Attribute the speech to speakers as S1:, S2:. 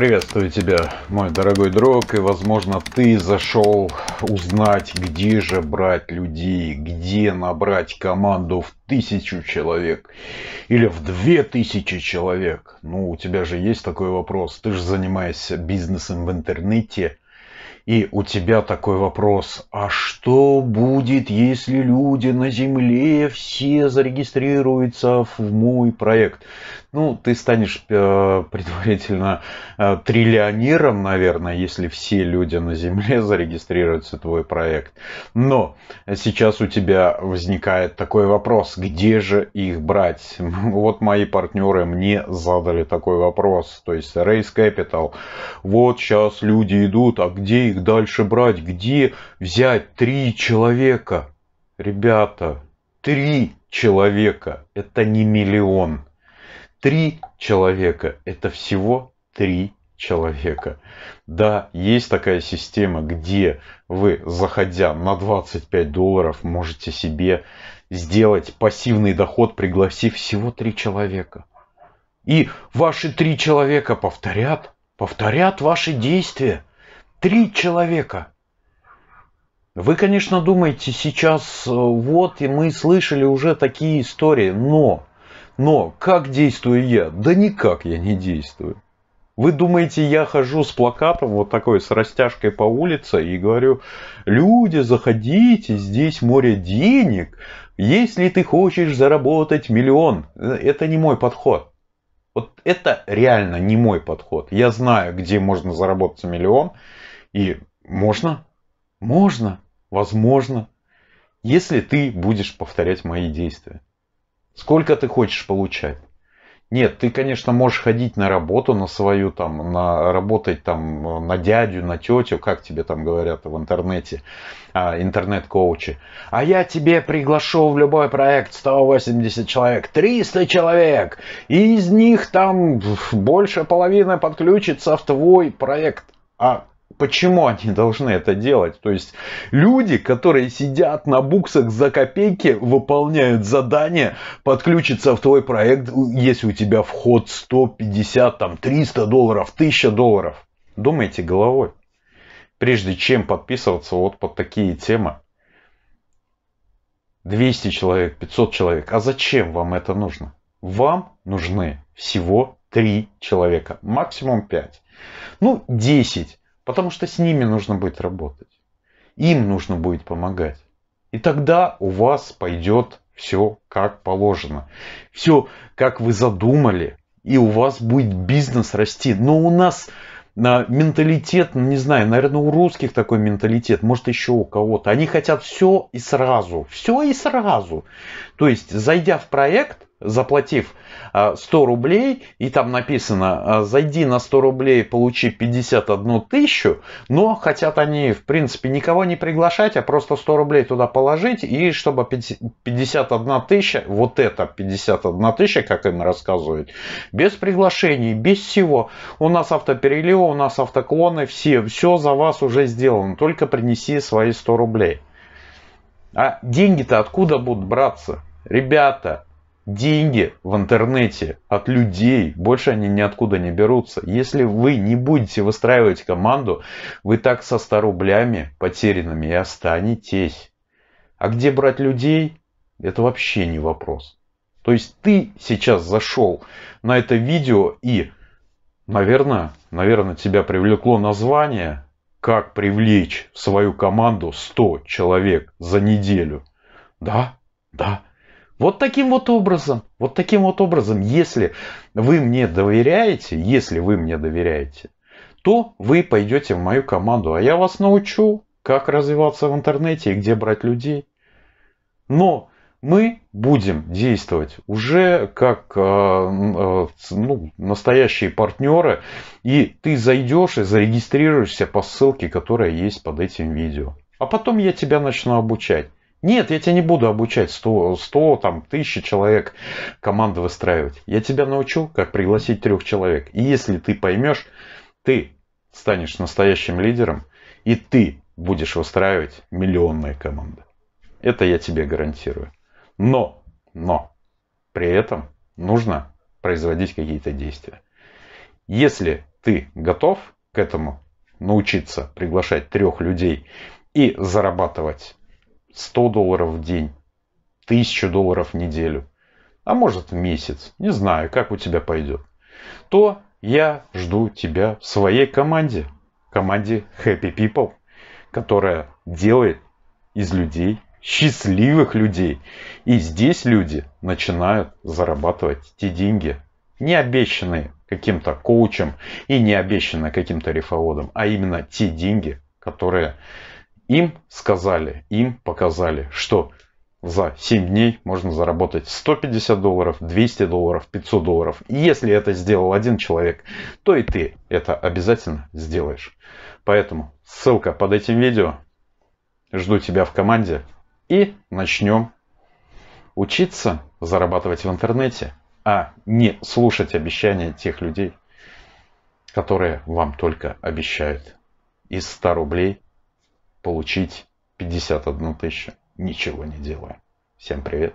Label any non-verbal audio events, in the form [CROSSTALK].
S1: Приветствую тебя, мой дорогой друг, и, возможно, ты зашел узнать, где же брать людей, где набрать команду в тысячу человек или в две тысячи человек. Ну, у тебя же есть такой вопрос. Ты же занимаешься бизнесом в интернете, и у тебя такой вопрос, а что будет, если люди на Земле все зарегистрируются в мой проект? Ну, ты станешь э, предварительно э, триллионером, наверное, если все люди на Земле [LAUGHS] зарегистрируются в твой проект. Но сейчас у тебя возникает такой вопрос, где же их брать? [LAUGHS] Вот мои партнеры мне задали такой вопрос, то есть Race Capital. Вот сейчас люди идут, а где их дальше брать? Где взять три человека? Ребята, три человека – это не миллион. Три человека – это всего три человека. Да, есть такая система, где вы, заходя на 25 долларов, можете себе сделать пассивный доход, пригласив всего три человека. И ваши три человека повторят, повторят ваши действия. Три человека. Вы, конечно, думаете сейчас, э, вот и мы слышали уже такие истории, но, но как действую я? Да никак я не действую. Вы думаете, я хожу с плакатом вот такой, с растяжкой по улице и говорю, люди, заходите, здесь море денег, если ты хочешь заработать миллион. Э, это не мой подход. Вот это реально не мой подход. Я знаю, где можно заработать миллион. И можно, можно, возможно, если ты будешь повторять мои действия. Сколько ты хочешь получать? Нет, ты, конечно, можешь ходить на работу, на свою, там, на, работать там, на дядю, на тетю, как тебе там говорят в интернете, а, интернет-коучи. А я тебе приглашу в любой проект 180 человек, 300 человек, и из них там больше половины подключится в твой проект. А Почему они должны это делать? То есть люди, которые сидят на буксах за копейки, выполняют задание, подключиться в твой проект, если у тебя вход 150, там, 300 долларов, 1000 долларов. Думайте головой, прежде чем подписываться вот под такие темы. 200 человек, 500 человек. А зачем вам это нужно? Вам нужны всего 3 человека, максимум 5. Ну, 10 Потому что с ними нужно будет работать. Им нужно будет помогать. И тогда у вас пойдет все как положено. Все как вы задумали. И у вас будет бизнес расти. Но у нас на менталитет, ну, не знаю, наверное, у русских такой менталитет, может еще у кого-то. Они хотят все и сразу, все и сразу. То есть, зайдя в проект, заплатив 100 а, рублей, и там написано, а, зайди на 100 рублей, получи 51 тысячу, но хотят они, в принципе, никого не приглашать, а просто 100 рублей туда положить, и чтобы 51 тысяча, вот это 51 тысяча, как им рассказывают, без приглашений, без всего. У нас автоперелива у нас автоклоны, все, все за вас уже сделано, только принеси свои 100 рублей. А деньги-то откуда будут браться? Ребята, деньги в интернете от людей, больше они ниоткуда не берутся. Если вы не будете выстраивать команду, вы так со 100 рублями потерянными и останетесь. А где брать людей, это вообще не вопрос. То есть ты сейчас зашел на это видео и, наверное, наверное тебя привлекло название «Как привлечь в свою команду 100 человек за неделю». Да, да. Вот таким вот образом, вот таким вот образом, если вы мне доверяете, если вы мне доверяете, то вы пойдете в мою команду, а я вас научу, как развиваться в интернете и где брать людей. Но мы будем действовать уже как э, э, ну, настоящие партнеры, и ты зайдешь и зарегистрируешься по ссылке, которая есть под этим видео. А потом я тебя начну обучать. Нет, я тебя не буду обучать 100, 100 там, тысячи человек команды выстраивать. Я тебя научу, как пригласить трех человек. И если ты поймешь, ты станешь настоящим лидером, и ты будешь выстраивать миллионные команды. Это я тебе гарантирую. Но, но, при этом нужно производить какие-то действия. Если ты готов к этому научиться приглашать трех людей и зарабатывать 100 долларов в день, 1000 долларов в неделю, а может в месяц, не знаю, как у тебя пойдет, то я жду тебя в своей команде, команде Happy People, которая делает из людей счастливых людей. И здесь люди начинают зарабатывать те деньги, не обещанные каким-то коучем и не обещанные каким-то рефоводом, а именно те деньги, которые им сказали, им показали, что за 7 дней можно заработать 150 долларов, 200 долларов, 500 долларов. И если это сделал один человек, то и ты это обязательно сделаешь. Поэтому ссылка под этим видео. Жду тебя в команде. И начнем учиться зарабатывать в интернете, а не слушать обещания тех людей, которые вам только обещают из 100 рублей получить 51 тысячу, ничего не делая. Всем привет!